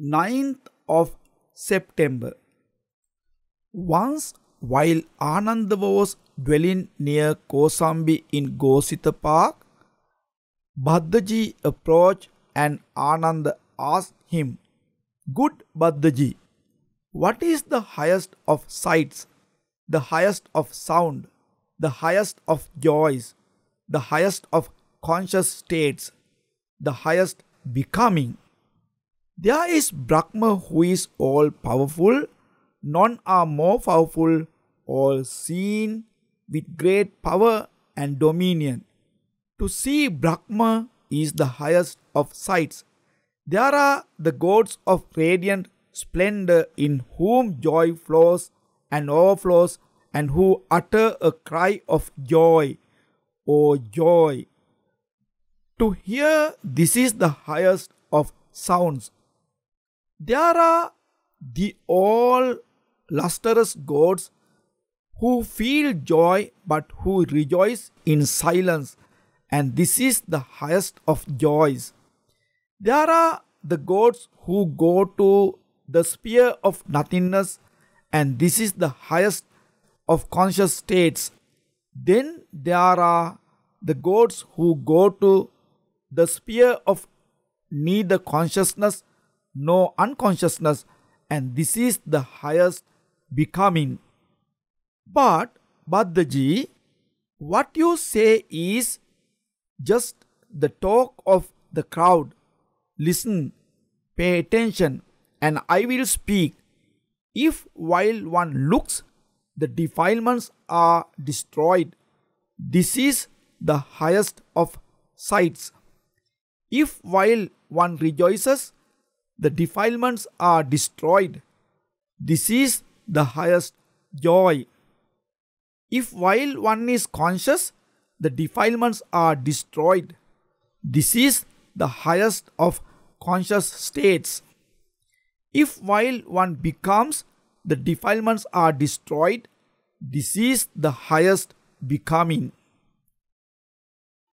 9th of September. Once while Anand was dwelling near Kosambi in Gosita Park, Bhaddaji approached and Anand asked him, Good Bhaddaji, what is the highest of sights, the highest of sound, the highest of joys, the highest of conscious states, the highest becoming? There is Brahma who is all powerful. None are more powerful or seen with great power and dominion. To see Brahma is the highest of sights. There are the gods of radiant splendor in whom joy flows and overflows and who utter a cry of joy, O joy. To hear this is the highest of sounds. There are the all lustrous gods who feel joy but who rejoice in silence, and this is the highest of joys. There are the gods who go to the sphere of nothingness, and this is the highest of conscious states. Then there are the gods who go to the sphere of neither consciousness no unconsciousness, and this is the highest becoming. But Badaji, what you say is just the talk of the crowd. Listen, pay attention, and I will speak. If while one looks, the defilements are destroyed. This is the highest of sights. If while one rejoices, the defilements are destroyed. This is the highest joy. If while one is conscious, the defilements are destroyed. This is the highest of conscious states. If while one becomes, the defilements are destroyed, this is the highest becoming.